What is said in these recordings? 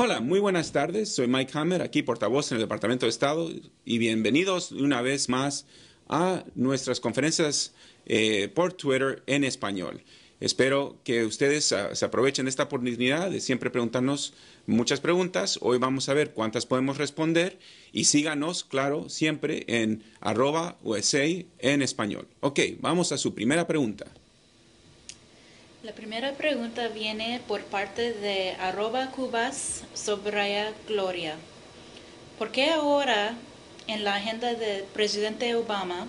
Hola, muy buenas tardes. Soy Mike Hammer, aquí portavoz en el Departamento de Estado y bienvenidos una vez más a nuestras conferencias eh, por Twitter en español. Espero que ustedes ah, se aprovechen de esta oportunidad de siempre preguntarnos muchas preguntas. Hoy vamos a ver cuántas podemos responder y síganos, claro, siempre en arroba USA en español. Ok, vamos a su primera pregunta. La primera pregunta viene por parte de arroba cubas gloria. ¿Por qué ahora en la agenda del presidente Obama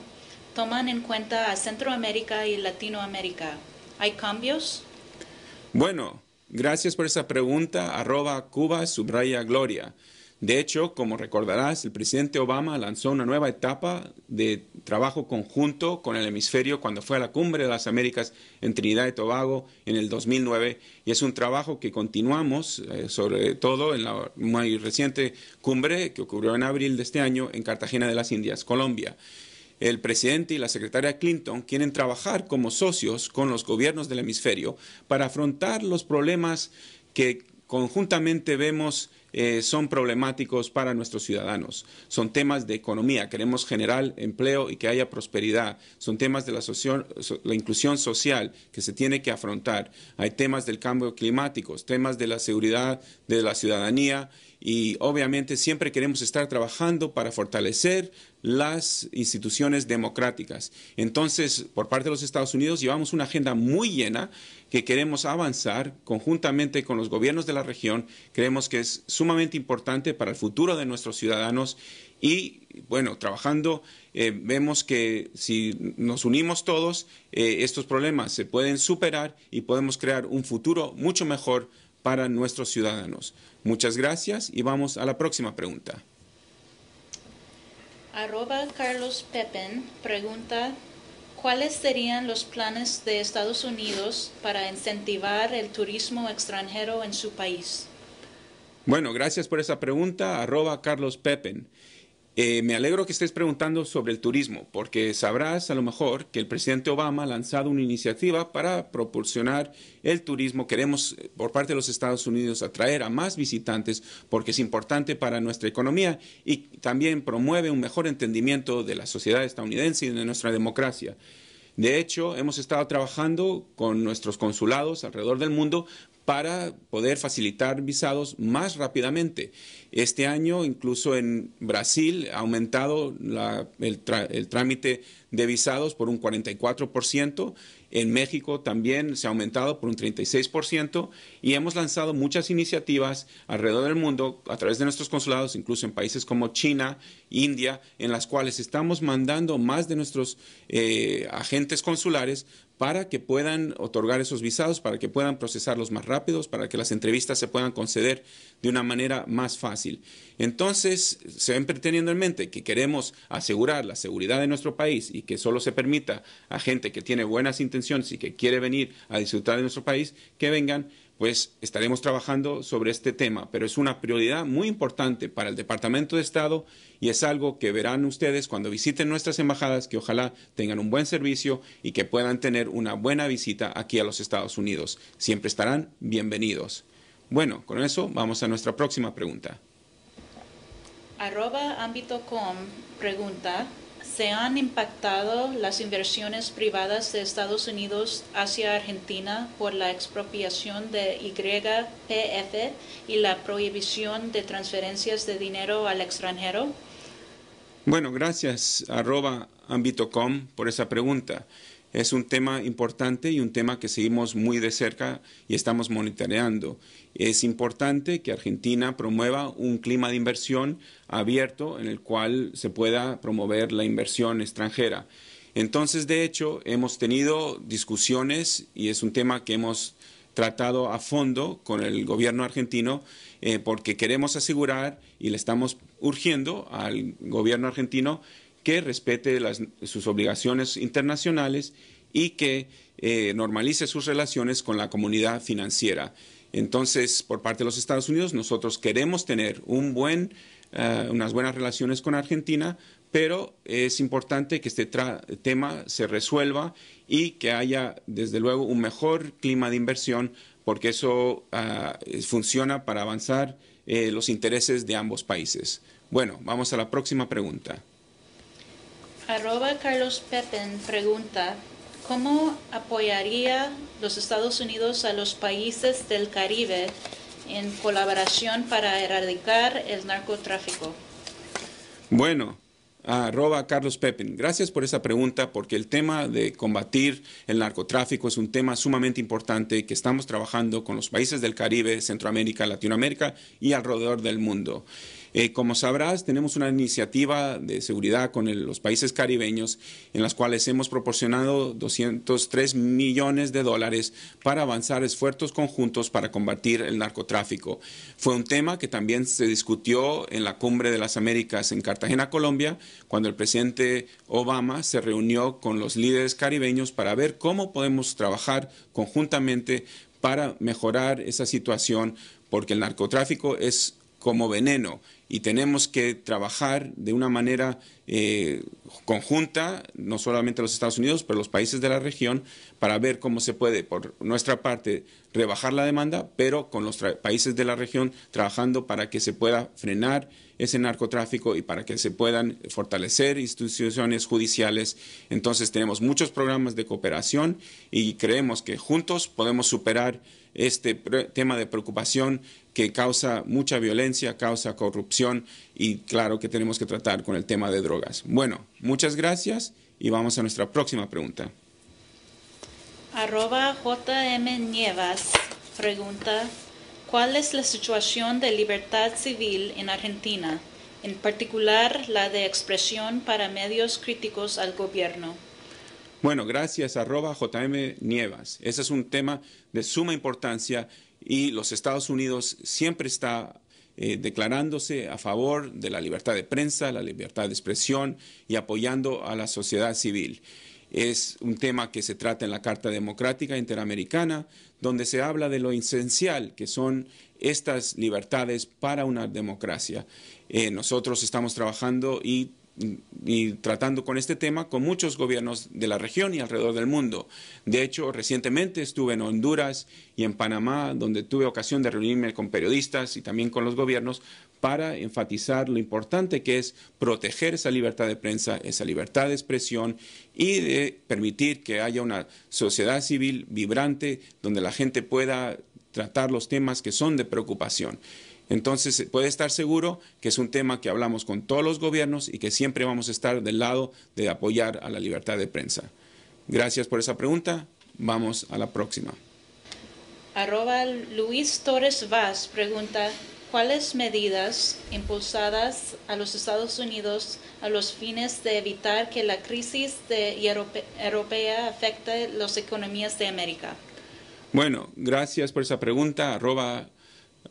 toman en cuenta a Centroamérica y Latinoamérica? ¿Hay cambios? Bueno, gracias por esa pregunta, arroba subraya Gloria. De hecho, como recordarás, el presidente Obama lanzó una nueva etapa de trabajo conjunto con el hemisferio cuando fue a la cumbre de las Américas en Trinidad y Tobago en el 2009 y es un trabajo que continuamos, eh, sobre todo en la muy reciente cumbre que ocurrió en abril de este año en Cartagena de las Indias, Colombia. El presidente y la secretaria Clinton quieren trabajar como socios con los gobiernos del hemisferio para afrontar los problemas que conjuntamente vemos eh, son problemáticos para nuestros ciudadanos. Son temas de economía, queremos generar empleo y que haya prosperidad. Son temas de la inclusión social que se tiene que afrontar. Hay temas del cambio climático, temas de la seguridad de la ciudadanía y obviamente siempre queremos estar trabajando para fortalecer las instituciones democráticas. Entonces, por parte de los Estados Unidos, llevamos una agenda muy llena que queremos avanzar conjuntamente con los gobiernos de la región. Creemos que es sumamente importante para el futuro de nuestros ciudadanos y, bueno, trabajando eh, vemos que si nos unimos todos, eh, estos problemas se pueden superar y podemos crear un futuro mucho mejor para nuestros ciudadanos. Muchas gracias y vamos a la próxima pregunta. Arroba Carlos pregunta, ¿cuáles serían los planes de Estados Unidos para incentivar el turismo extranjero en su país? Bueno, gracias por esa pregunta, arroba Carlos Pepin. Eh, me alegro que estés preguntando sobre el turismo, porque sabrás a lo mejor que el presidente Obama ha lanzado una iniciativa para proporcionar el turismo. Queremos, eh, por parte de los Estados Unidos, atraer a más visitantes porque es importante para nuestra economía y también promueve un mejor entendimiento de la sociedad estadounidense y de nuestra democracia. De hecho, hemos estado trabajando con nuestros consulados alrededor del mundo para poder facilitar visados más rápidamente. Este año, incluso en Brasil, ha aumentado el, trámite de visados por un 44%, en México también se ha aumentado por un 36% y hemos lanzado muchas iniciativas alrededor del mundo a través de nuestros consulados, incluso en países como China, India, en las cuales estamos mandando más de nuestros eh, agentes consulares para que puedan otorgar esos visados, para que puedan procesarlos más rápidos, para que las entrevistas se puedan conceder de una manera más fácil. Entonces, ven teniendo en mente que queremos asegurar la seguridad de nuestro país y que solo se permita a gente que tiene buenas intenciones y que quiere venir a disfrutar de nuestro país, que vengan, pues estaremos trabajando sobre este tema, pero es una prioridad muy importante para el Departamento de Estado y es algo que verán ustedes cuando visiten nuestras embajadas, que ojalá tengan un buen servicio y que puedan tener una buena visita aquí a los Estados Unidos. Siempre estarán bienvenidos. Bueno, con eso vamos a nuestra próxima pregunta. Arroba pregunta se han impactado las inversiones privadas de Estados Unidos hacia Argentina por la expropiación de YPF y la prohibición de transferencias de dinero al extranjero? Bueno, gracias ambitocom por esa pregunta es un tema importante y un tema que seguimos muy de cerca y estamos monitoreando. Es importante que Argentina promueva un clima de inversión abierto en el cual se pueda promover la inversión extranjera. Entonces, de hecho, hemos tenido discusiones y es un tema que hemos tratado a fondo con el gobierno argentino eh, porque queremos asegurar y le estamos urgiendo al gobierno argentino que respete sus obligaciones internacionales y que eh, normalice sus relaciones con la comunidad financiera. Entonces, por parte de los Estados Unidos, nosotros queremos tener eh, unas buenas relaciones con Argentina, pero es importante que este tema se resuelva y que haya, desde luego, un mejor clima de inversión, porque eso ah, funciona para avanzar eh, los intereses de ambos países. Bueno, vamos a la próxima pregunta. Arroba Carlos Pepen pregunta, ¿cómo apoyaría los Estados Unidos a los países del Caribe en colaboración para erradicar el narcotráfico? Bueno, arroba Carlos Pepin, Gracias por esa pregunta porque el tema de combatir el narcotráfico es un tema sumamente importante que estamos trabajando con los países del Caribe, Centroamérica, Latinoamérica y alrededor del mundo. Eh, como sabrás, tenemos una iniciativa de seguridad con los países caribeños en las cuales hemos proporcionado 203 millones de dólares para avanzar esfuerzos conjuntos para combatir el narcotráfico. Fue un tema que también se discutió en la Cumbre de las Américas en Cartagena, Colombia, cuando el presidente Obama se reunió con los líderes caribeños para ver cómo podemos trabajar conjuntamente para mejorar esa situación, porque el narcotráfico es como veneno y tenemos que trabajar de una manera eh, conjunta, no solamente los Estados Unidos, pero los países de la región, para ver cómo se puede, por nuestra parte, rebajar la demanda, pero con los países de la región trabajando para que se pueda frenar ese narcotráfico y para que se puedan fortalecer instituciones judiciales. Entonces tenemos muchos programas de cooperación y creemos que juntos podemos superar este tema de preocupación que causa mucha violencia, causa corrupción y claro que tenemos que tratar con el tema de drogas. Bueno, muchas gracias y vamos a nuestra próxima pregunta. Arroba JM Nievas pregunta, ¿cuál es la situación de libertad civil en Argentina, en particular la de expresión para medios críticos al gobierno? Bueno, gracias, arroba JM Nievas. Ese es un tema de suma importancia y los Estados Unidos siempre está eh, declarándose a favor de la libertad de prensa, la libertad de expresión y apoyando a la sociedad civil. Es un tema que se trata en la Carta Democrática Interamericana, donde se habla de lo esencial que son estas libertades para una democracia. Eh, nosotros estamos trabajando y y tratando con este tema con muchos gobiernos de la región y alrededor del mundo. De hecho, recientemente estuve en Honduras y en Panamá, donde tuve ocasión de reunirme con periodistas y también con los gobiernos para enfatizar lo importante que es proteger esa libertad de prensa, esa libertad de expresión y de permitir que haya una sociedad civil vibrante donde la gente pueda tratar los temas que son de preocupación. Entonces, eh, puede estar seguro que es un tema que hablamos con todos los gobiernos y que siempre vamos a estar del lado de apoyar a la libertad de prensa. Gracias por esa pregunta. Vamos a la próxima. Arroba Luis Torres Vaz pregunta, ¿cuáles medidas impulsadas a los Estados Unidos a los fines de evitar que la crisis europea afecte las economías de América? Bueno, gracias por esa pregunta,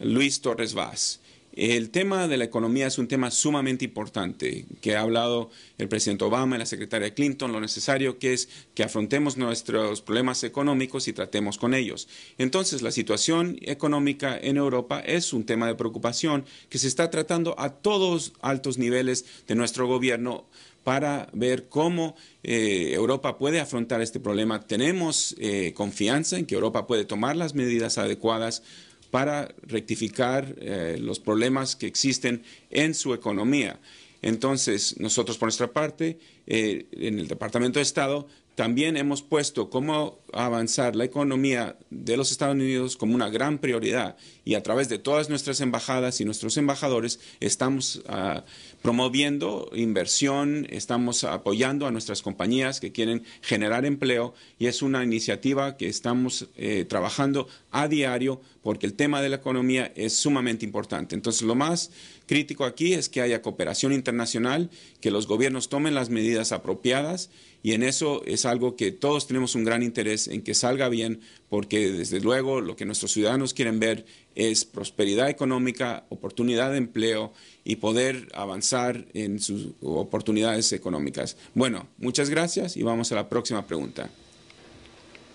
Luis Torres Vaz. El tema de la economía es un tema sumamente importante que ha hablado el presidente Obama y la secretaria Clinton, lo necesario que es que afrontemos nuestros problemas económicos y tratemos con ellos. Entonces, la situación económica en Europa es un tema de preocupación que se está tratando a todos altos niveles de nuestro gobierno para ver cómo eh, Europa puede afrontar este problema. Tenemos eh, confianza en que Europa puede tomar las medidas adecuadas para rectificar eh, los problemas que existen en su economía. Entonces, nosotros por nuestra parte, eh, en el Departamento de Estado, también hemos puesto cómo avanzar la economía de los Estados Unidos como una gran prioridad y a través de todas nuestras embajadas y nuestros embajadores estamos ah, promoviendo inversión, estamos apoyando a nuestras compañías que quieren generar empleo y es una iniciativa que estamos eh, trabajando a diario porque el tema de la economía es sumamente importante. Entonces, lo más crítico aquí es que haya cooperación internacional, que los gobiernos tomen las medidas apropiadas y en eso es algo que todos tenemos un gran interés en que salga bien, porque desde luego lo que nuestros ciudadanos quieren ver es prosperidad económica, oportunidad de empleo y poder avanzar en sus oportunidades económicas. Bueno, muchas gracias y vamos a la próxima pregunta.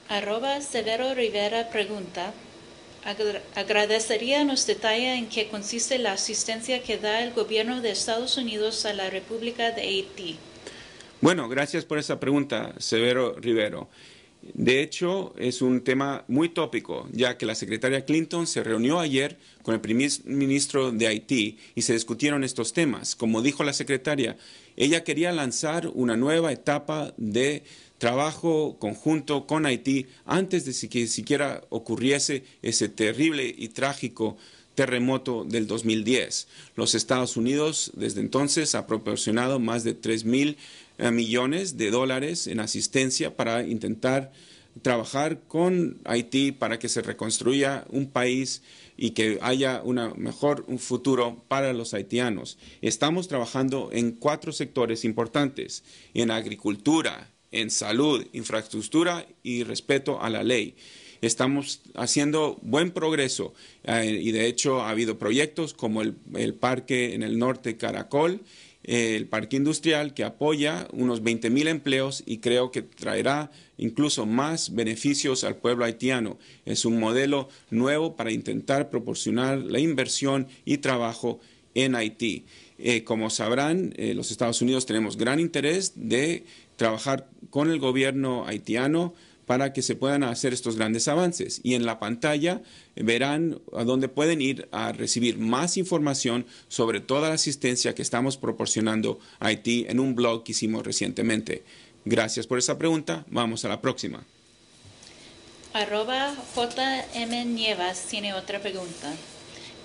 Arroba Severo Rivera pregunta, agradecería nos detalle en qué consiste la asistencia que da el gobierno de Estados Unidos a la República de Haití. Bueno, gracias por esa pregunta, Severo Rivero. De hecho, es un tema muy tópico, ya que la secretaria Clinton se reunió ayer con el primer ministro de Haití y se discutieron estos temas. Como dijo la secretaria, ella quería lanzar una nueva etapa de trabajo conjunto con Haití antes de que siquiera ocurriese ese terrible y trágico terremoto del 2010. Los Estados Unidos desde entonces ha proporcionado más de 3 mil eh, millones de dólares en asistencia para intentar trabajar con Haití para que se reconstruya un país y que haya una mejor un futuro para los haitianos. Estamos trabajando en cuatro sectores importantes, en agricultura, en salud, infraestructura y respeto a la ley. Estamos haciendo buen progreso eh, y de hecho ha habido proyectos como el, el parque en el norte Caracol el parque industrial que apoya unos 20 mil empleos y creo que traerá incluso más beneficios al pueblo haitiano. Es un modelo nuevo para intentar proporcionar la inversión y trabajo en Haití. Eh, como sabrán, eh, los Estados Unidos tenemos gran interés de trabajar con el gobierno haitiano para que se puedan hacer estos grandes avances. Y en la pantalla verán a dónde pueden ir a recibir más información sobre toda la asistencia que estamos proporcionando a Haití en un blog que hicimos recientemente. Gracias por esa pregunta. Vamos a la próxima. Arroba JM Nievas tiene otra pregunta.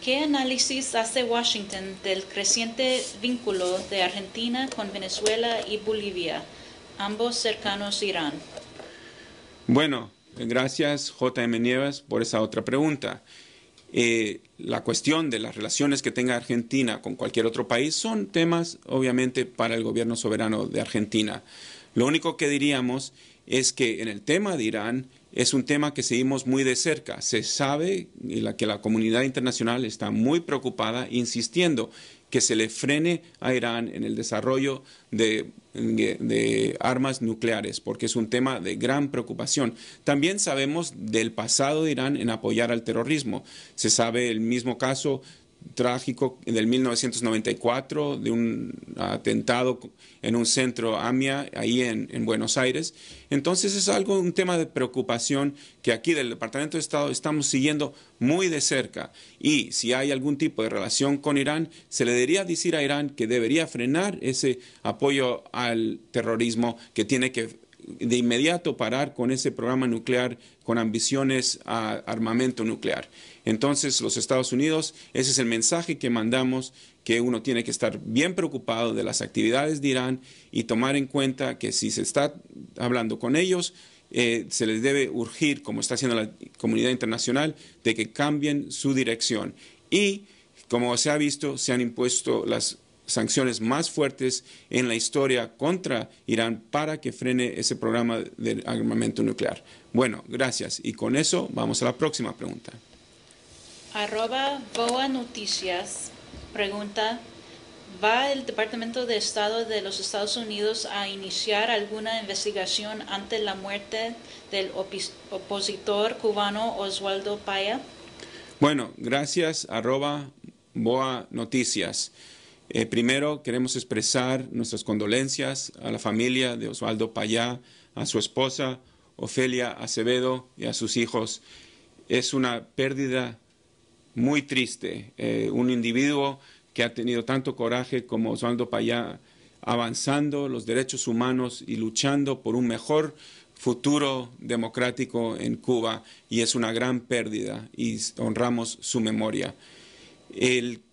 ¿Qué análisis hace Washington del creciente vínculo de Argentina con Venezuela y Bolivia, ambos cercanos a Irán? Bueno, gracias JM Nieves por esa otra pregunta. Eh, la cuestión de las relaciones que tenga Argentina con cualquier otro país son temas obviamente para el gobierno soberano de Argentina. Lo único que diríamos es que en el tema de Irán es un tema que seguimos muy de cerca. Se sabe que la comunidad internacional está muy preocupada insistiendo que se le frene a Irán en el desarrollo de, armas nucleares, porque es un tema de gran preocupación. También sabemos del pasado de Irán en apoyar al terrorismo. Se sabe el mismo caso trágico del 1994, de un atentado en un centro AMIA, ahí en, Buenos Aires. Entonces es algo, un tema de preocupación que aquí del Departamento de Estado estamos siguiendo muy de cerca. Y si hay algún tipo de relación con Irán, se le debería decir a Irán que debería frenar ese apoyo al terrorismo que tiene que de inmediato parar con ese programa nuclear con ambiciones a armamento nuclear. Entonces, los Estados Unidos, ese es el mensaje que mandamos, que uno tiene que estar bien preocupado de las actividades de Irán y tomar en cuenta que si se está hablando con ellos, eh, se les debe urgir, como está haciendo la comunidad internacional, de que cambien su dirección. Y, como se ha visto, se han impuesto las sanciones más fuertes en la historia contra Irán para que frene ese programa de armamento nuclear. Bueno, gracias. Y con eso vamos a la próxima pregunta. Arroba Boa Noticias pregunta, ¿va el Departamento de Estado de los Estados Unidos a iniciar alguna investigación ante la muerte del opositor cubano Oswaldo Paya? Bueno, gracias arroba Boa Noticias. Eh, primero queremos expresar nuestras condolencias a la familia de Oswaldo Payá, a su esposa Ofelia Acevedo y a sus hijos. Es una pérdida muy triste. Eh, un individuo que ha tenido tanto coraje como Osvaldo Payá, avanzando los derechos humanos y luchando por un mejor futuro democrático en Cuba y es una gran pérdida y honramos su memoria.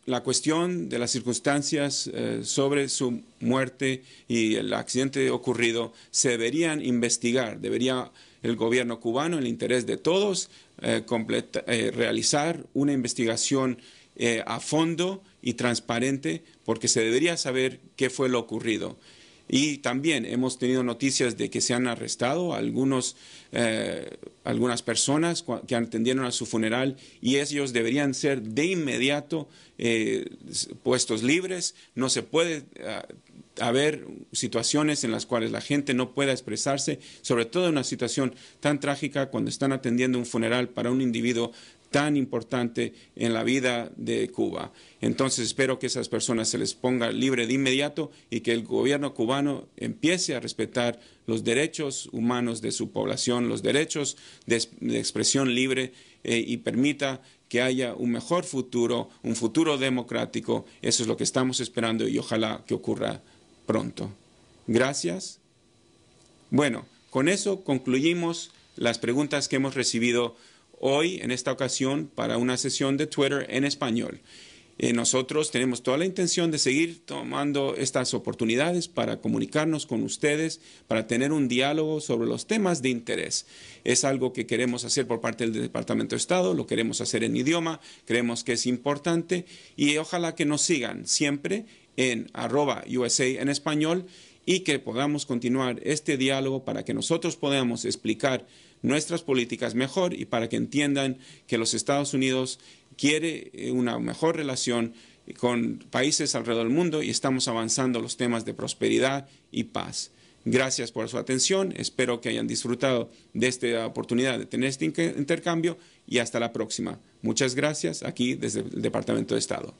la cuestión de las circunstancias eh, sobre su muerte y el accidente ocurrido se deberían investigar, debería el gobierno cubano, en el interés de todos, eh, eh, realizar una investigación eh, a fondo y transparente porque se debería saber qué fue lo ocurrido. Y también hemos tenido noticias de que se han arrestado algunos, algunas personas que atendieron a su funeral y ellos deberían ser de inmediato puestos libres. No se puede ah, haber situaciones en las cuales la gente no pueda expresarse, sobre todo en una situación tan trágica cuando están atendiendo un funeral para un individuo tan importante en la vida de Cuba. Entonces espero que esas personas se les ponga libre de inmediato y que el gobierno cubano empiece a respetar los derechos humanos de su población, los derechos de, expresión libre eh, y permita que haya un mejor futuro, un futuro democrático. Eso es lo que estamos esperando y ojalá que ocurra pronto. Gracias. Bueno, con eso concluimos las preguntas que hemos recibido hoy en esta ocasión para una sesión de Twitter en español. Eh, nosotros tenemos toda la intención de seguir tomando estas oportunidades para comunicarnos con ustedes, para tener un diálogo sobre los temas de interés. Es algo que queremos hacer por parte del Departamento de Estado, lo queremos hacer en idioma, creemos que es importante y ojalá que nos sigan siempre en arroba USA en español y que podamos continuar este diálogo para que nosotros podamos explicar nuestras políticas mejor y para que entiendan que los Estados Unidos quiere eh, una mejor relación con países alrededor del mundo y estamos avanzando los temas de prosperidad y paz. Gracias por su atención, espero que hayan disfrutado de esta oportunidad de tener este intercambio y hasta la próxima. Muchas gracias aquí desde el Departamento de Estado.